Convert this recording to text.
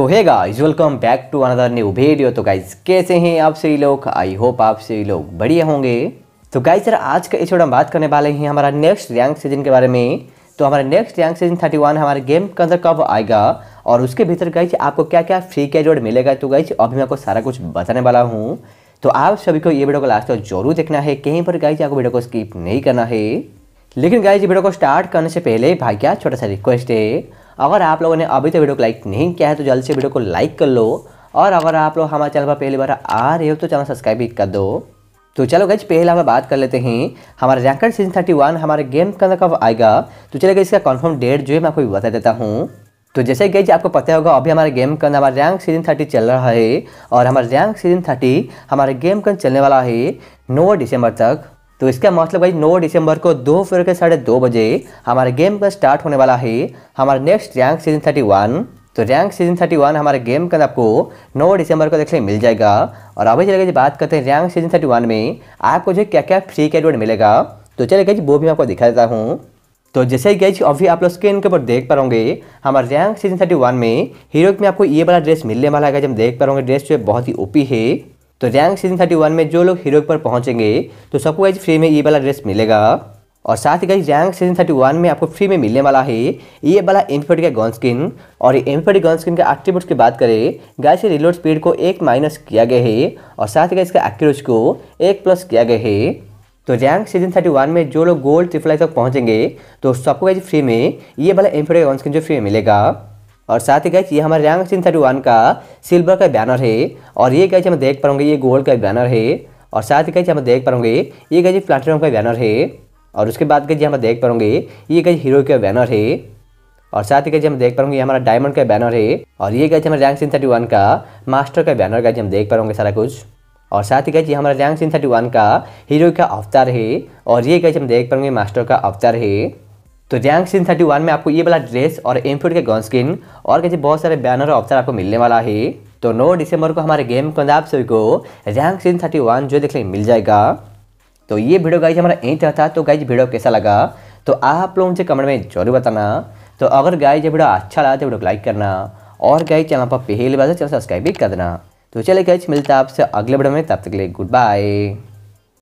तो है guys welcome back to another new video तो गाइज कैसे हैं आप सभी लोग आई होप आप सभी लोग बढ़िया होंगे तो गाइज सर आज का एपिसोड हम बात करने वाले हैं हमारा नेक्स्ट रैंक सीजन के बारे में तो हमारा नेक्स्ट रैंक सीजन 31 हमारे गेम के अंदर कब आएगा और उसके भीतर गाइज आपको क्या क्या फ्री कैश वर्ड मिलेगा तो गाइज अभी मैं आपको सारा कुछ बताने वाला हूँ तो आप सभी को ये वीडियो को लास्ट तक जरूर देखना है कहीं पर गाइज आपको वीडियो को स्किप नहीं करना है लेकिन गाइज वीडियो को स्टार्ट करने से पहले भाई क्या छोटा सा रिक्वेस्ट है अगर आप लोगों ने अभी तो वीडियो को लाइक नहीं किया है तो जल्द से वीडियो को लाइक कर लो और अगर आप लोग हमारे चैनल पर पहली बार आ रहे हो तो चैनल सब्सक्राइब भी कर दो तो चलो गई पहले हमें बात कर लेते हैं हमारा रैंकर सीजन थर्टी वन हमारे गेम का कब आएगा तो चले गई इसका कन्फर्म डेट जो है मैं आपको बता देता हूँ तो जैसे गई आपको पता होगा अभी हमारे गेम कन हमारा रैंक सीजन थर्टी चल रहा है और हमारा रैंक सीजन थर्टी हमारे गेम कन चलने वाला है नौ दिसंबर तक तो इसका मतलब भाई 9 दिसंबर को दो फिर के साढ़े दो बजे हमारे गेम का स्टार्ट होने वाला है हमारा next rank season thirty one तो रैंक सीजन थर्टी वन हमारे गेम का आपको 9 दिसंबर को देखने मिल जाएगा और अभी चले गई बात करते हैं रैंक सीजन थर्टी वन में आपको जो क्या क्या फ्री कैडवर्ड मिलेगा तो चले जी वो भी मैं आपको दिखा देता हूँ तो जैसे गए अभी आप लोग स्क्रीन के ऊपर देख पा रहे हमारे रैंक सीजन थर्टी वन में हीरो में आपको ये वाला ड्रेस मिलने वाला है जब देख पा रहे ड्रेस जो है बहुत ही ओपी है तो रैंक सीजन थर्टी वन में जो लोग हीरो पर पहुंचेंगे तो सबको गाइज फ्री में ये वाला ड्रेस मिलेगा और साथ ही guys rank season thirty one में आपको फ्री में मिलने वाला है ये वाला एम का गन स्किन और ये एम गन स्किन के एक्टिविट्स की बात करें गाइस रिलोड स्पीड को एक माइनस किया गया है और साथ ही गाइज इसका एक्यूरेज को एक प्लस किया गया है तो रैंक सीजन थर्टी वन में जो लोग गोल्ड ट्रिपलाई तक पहुंचेंगे तो सबको गाइज फ्री में ये वाला एम गन स्किन जो फ्री में मिलेगा और साथ ही गैस ये हमारे रैंक तीन थर्टी वन का सिल्वर का बैनर है और ये गैस हम देख पाऊंगे ये गोल्ड का बैनर है और साथ ही गैस हम देख पाऊंगे ये गैस प्लाटिनम का बैनर है और उसके बाद गैस हम देख पाऊंगे ये गैस हीरो का बैनर है और साथ ही गैस हम देख ये हमारा डायमंड का बैनर है और ये गैस हमारे रैंक सीन थर्टी वन का मास्टर का बैनर गैस हम देख पाओगे सारा कुछ और साथ ही गैस ये हमारा रैंक सीन थर्टी वन का हीरो का अवतार है और ये गैस हम देख पाऊंगे मास्टर का अवतार है तो जैंग सीन थर्टी वन में आपको ये वाला ड्रेस और एम के गन स्किन और कैसे बहुत सारे बैनर और ऑप्शन आपको मिलने वाला है तो नौ दिसंबर को हमारे गेम के अंदर आप सभी को जैंग सीन थर्टी वन जो देखने मिल जाएगा तो ये वीडियो गाइज हमारा यहीं था तो गाइज वीडियो कैसा लगा तो आप लोग मुझे कमेंट में जरूर बताना तो अगर गाइज ये वीडियो अच्छा लगा तो वीडियो को लाइक करना और गाइज चैनल पर पहली बार तो चैनल सब्सक्राइब भी कर देना तो चले गाइज मिलता है आपसे अगले वीडियो में तब तक के लिए गुड बाय